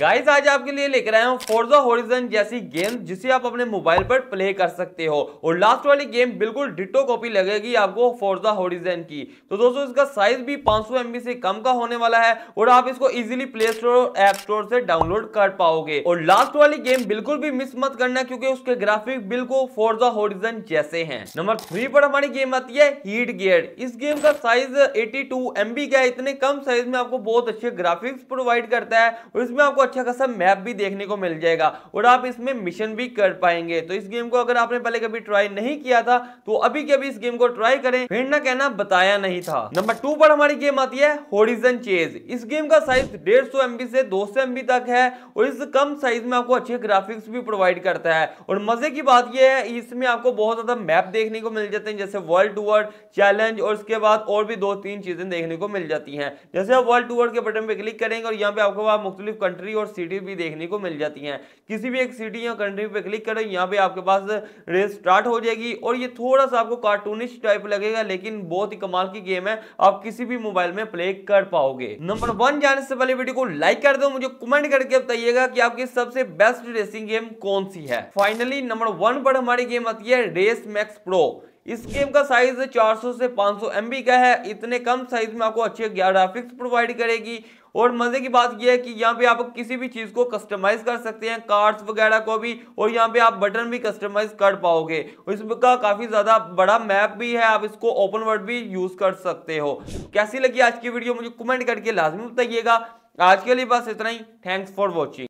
guys आज आपके लिए लेकर आया हूँ फोर्जा होरिजन जैसी गेम जिसे आप अपने मोबाइल पर प्ले कर सकते हो और लास्ट वाली गेम बिल्कुल डिटो कॉपी लगेगी आपको फोर्जा होरिजन की तो दोस्तों इसका साइज भी 500 एमबी से कम का होने वाला है और आप इसको easily play store app store से डाउनलोड कर पाओगे और लास्ट वाली गेम बिल्कुल भी मिस मत करना क्योंकि उसके ग्राफिक बिल्कुल फोर्जा होरिजन जैसे है नंबर थ्री पर हमारी गेम आती है हीट गियर इस गेम का साइज एटी टू का इतने कम साइज में आपको बहुत अच्छे ग्राफिक्स प्रोवाइड करता है और इसमें आपको अच्छा खासा मैप भी देखने को मिल जाएगा और आप इसमें मिशन भी कर पाएंगे तो इस गेम को अगर आपने पहले कभी ट्राई नहीं किया था तो अभी के अभी इस गेम को ट्राई करें फिर ना कहना बताया नहीं था नंबर टू पर हमारी गेम आती है होरिजन चेज इस गेम का साइज डेढ़ सौ से दो सौ तक है और इस कम साइज में आपको अच्छे ग्राफिक्स भी प्रोवाइड करता है और मजे की बात यह है इसमें आपको बहुत ज्यादा मैप देखने को मिल जाते हैं जैसे वर्ल्ड टूअर चैलेंज और उसके बाद और भी दो तीन चीजें देखने को मिल जाती हैं जैसे आप वर्ल्ड टूअर के बटन पे क्लिक करेंगे और यहाँ पे आपको मुख्तलिफ कंट्री और सिटी भी देखने को मिल जाती हैं किसी भी एक सिटी या कंट्री पे क्लिक करें यहाँ पे आपके पास रेस स्टार्ट हो जाएगी और ये थोड़ा सा आपको कार्टूनिश टाइप लगेगा लेकिन बहुत ही कमाल की गेम है आप किसी भी मोबाइल में प्ले कर पाओगे नंबर वन जाने से पहले वीडियो को लाइक कर दो मुझे कमेंट करके बताइएगा कि आपकी सबसे बेस्ट रेसिंग गेम कौन सी है फाइनली नंबर वन पर हमारी गेम आती है रेस मैक्स प्रो इस गेम का साइज 400 से 500 सौ का है इतने कम साइज में आपको अच्छे ग्राफिक्स प्रोवाइड करेगी और मज़े की बात यह है कि यहाँ पे आप किसी भी चीज़ को कस्टमाइज़ कर सकते हैं कार्ड्स वगैरह को भी और यहाँ पे आप बटन भी कस्टमाइज़ कर पाओगे इसका काफ़ी ज़्यादा बड़ा मैप भी है आप इसको ओपन वर्ड भी यूज़ कर सकते हो कैसी लगी आज की वीडियो मुझे कमेंट करके लाजमी बताइएगा आज के लिए बस इतना ही थैंक्स फॉर वॉचिंग